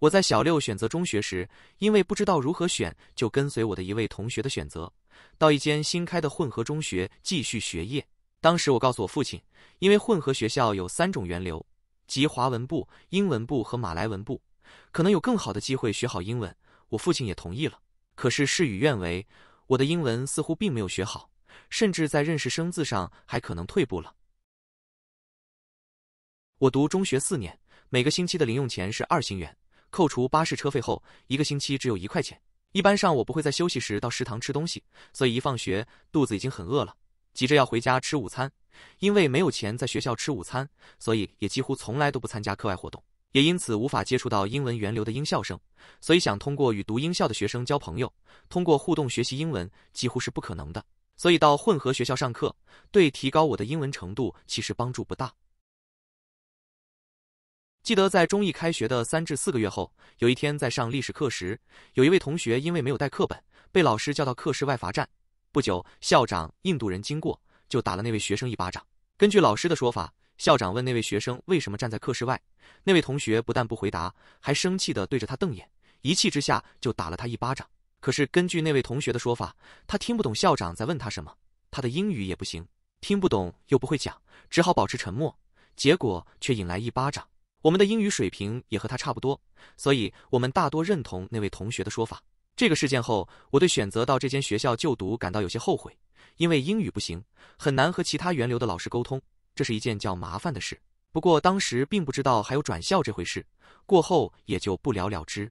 我在小六选择中学时，因为不知道如何选，就跟随我的一位同学的选择，到一间新开的混合中学继续学业。当时我告诉我父亲，因为混合学校有三种源流，即华文部、英文部和马来文部，可能有更好的机会学好英文。我父亲也同意了。可是事与愿违，我的英文似乎并没有学好，甚至在认识生字上还可能退步了。我读中学四年，每个星期的零用钱是二星元。扣除巴士车费后，一个星期只有一块钱。一般上我不会在休息时到食堂吃东西，所以一放学肚子已经很饿了，急着要回家吃午餐。因为没有钱在学校吃午餐，所以也几乎从来都不参加课外活动，也因此无法接触到英文源流的音效生。所以想通过与读音校的学生交朋友，通过互动学习英文几乎是不可能的。所以到混合学校上课，对提高我的英文程度其实帮助不大。记得在中艺开学的三至四个月后，有一天在上历史课时，有一位同学因为没有带课本，被老师叫到课室外罚站。不久，校长印度人经过，就打了那位学生一巴掌。根据老师的说法，校长问那位学生为什么站在课室外，那位同学不但不回答，还生气地对着他瞪眼。一气之下就打了他一巴掌。可是根据那位同学的说法，他听不懂校长在问他什么，他的英语也不行，听不懂又不会讲，只好保持沉默，结果却引来一巴掌。我们的英语水平也和他差不多，所以我们大多认同那位同学的说法。这个事件后，我对选择到这间学校就读感到有些后悔，因为英语不行，很难和其他源流的老师沟通，这是一件较麻烦的事。不过当时并不知道还有转校这回事，过后也就不了了之。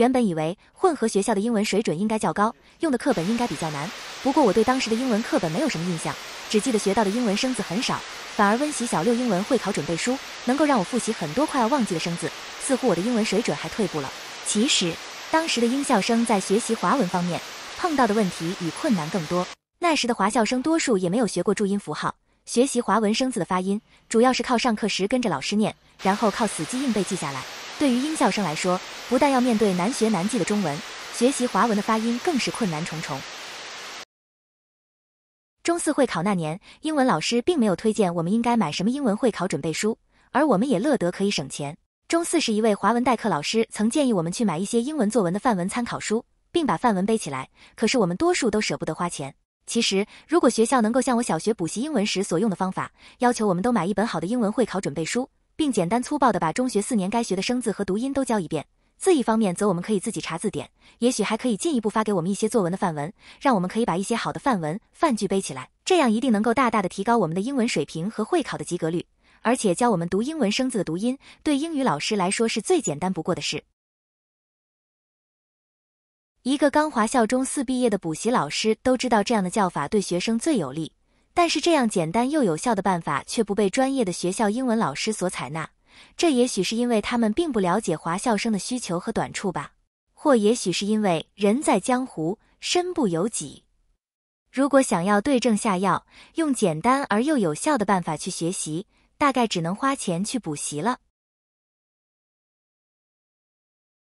原本以为混合学校的英文水准应该较高，用的课本应该比较难。不过我对当时的英文课本没有什么印象，只记得学到的英文生字很少。反而温习小六英文会考准备书，能够让我复习很多快要忘记的生字。似乎我的英文水准还退步了。其实，当时的英校生在学习华文方面碰到的问题与困难更多。那时的华校生多数也没有学过注音符号。学习华文生字的发音，主要是靠上课时跟着老师念，然后靠死记硬背记下来。对于音效生来说，不但要面对难学难记的中文，学习华文的发音更是困难重重。中四会考那年，英文老师并没有推荐我们应该买什么英文会考准备书，而我们也乐得可以省钱。中四是一位华文代课老师，曾建议我们去买一些英文作文的范文参考书，并把范文背起来。可是我们多数都舍不得花钱。其实，如果学校能够像我小学补习英文时所用的方法，要求我们都买一本好的英文会考准备书，并简单粗暴地把中学四年该学的生字和读音都教一遍。字一方面，则我们可以自己查字典，也许还可以进一步发给我们一些作文的范文，让我们可以把一些好的范文、范句背起来。这样一定能够大大的提高我们的英文水平和会考的及格率。而且教我们读英文生字的读音，对英语老师来说是最简单不过的事。一个刚华校中四毕业的补习老师都知道这样的叫法对学生最有利，但是这样简单又有效的办法却不被专业的学校英文老师所采纳。这也许是因为他们并不了解华校生的需求和短处吧，或也许是因为人在江湖，身不由己。如果想要对症下药，用简单而又有效的办法去学习，大概只能花钱去补习了。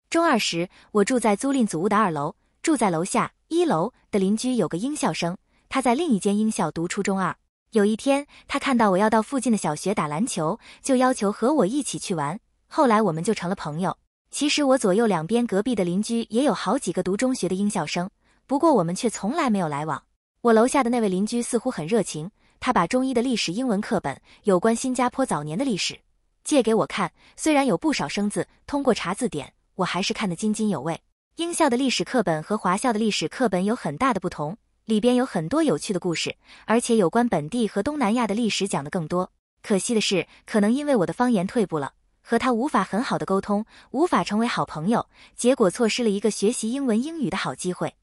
中二时，我住在租赁祖屋的二楼，住在楼下一楼的邻居有个音校生，他在另一间英校读初中二。有一天，他看到我要到附近的小学打篮球，就要求和我一起去玩。后来我们就成了朋友。其实我左右两边隔壁的邻居也有好几个读中学的音校生，不过我们却从来没有来往。我楼下的那位邻居似乎很热情，他把中医的历史英文课本有关新加坡早年的历史借给我看，虽然有不少生字，通过查字典。我还是看得津津有味。英校的历史课本和华校的历史课本有很大的不同，里边有很多有趣的故事，而且有关本地和东南亚的历史讲的更多。可惜的是，可能因为我的方言退步了，和他无法很好的沟通，无法成为好朋友，结果错失了一个学习英文英语的好机会。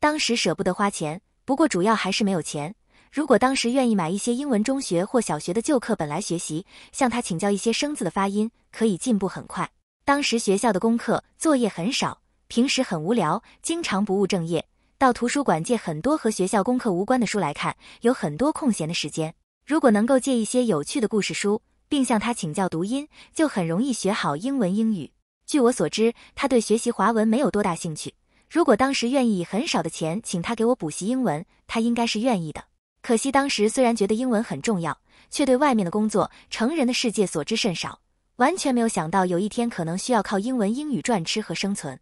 当时舍不得花钱，不过主要还是没有钱。如果当时愿意买一些英文中学或小学的旧课本来学习，向他请教一些生字的发音，可以进步很快。当时学校的功课作业很少，平时很无聊，经常不务正业，到图书馆借很多和学校功课无关的书来看，有很多空闲的时间。如果能够借一些有趣的故事书，并向他请教读音，就很容易学好英文英语。据我所知，他对学习华文没有多大兴趣。如果当时愿意以很少的钱请他给我补习英文，他应该是愿意的。可惜当时虽然觉得英文很重要，却对外面的工作、成人的世界所知甚少，完全没有想到有一天可能需要靠英文、英语赚吃和生存。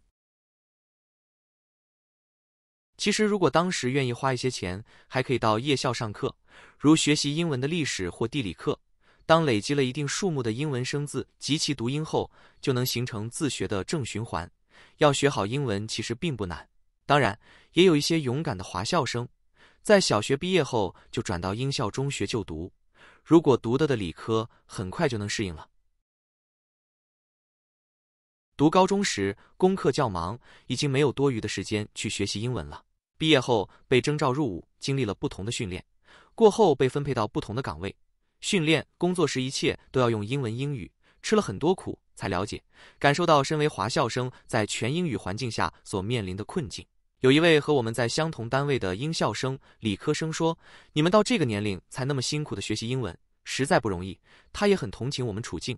其实，如果当时愿意花一些钱，还可以到夜校上课，如学习英文的历史或地理课。当累积了一定数目的英文生字及其读音后，就能形成自学的正循环。要学好英文其实并不难，当然也有一些勇敢的华校生。在小学毕业后就转到英校中学就读，如果读的的理科，很快就能适应了。读高中时功课较忙，已经没有多余的时间去学习英文了。毕业后被征召入伍，经历了不同的训练，过后被分配到不同的岗位。训练、工作时一切都要用英文、英语，吃了很多苦才了解，感受到身为华校生在全英语环境下所面临的困境。有一位和我们在相同单位的英校生、理科生说：“你们到这个年龄才那么辛苦的学习英文，实在不容易。”他也很同情我们处境，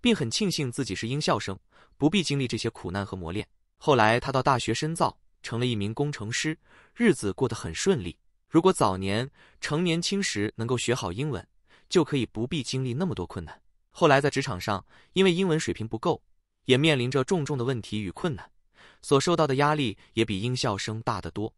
并很庆幸自己是英校生，不必经历这些苦难和磨练。后来他到大学深造，成了一名工程师，日子过得很顺利。如果早年成年轻时能够学好英文，就可以不必经历那么多困难。后来在职场上，因为英文水平不够，也面临着重重的问题与困难。所受到的压力也比音效声大得多。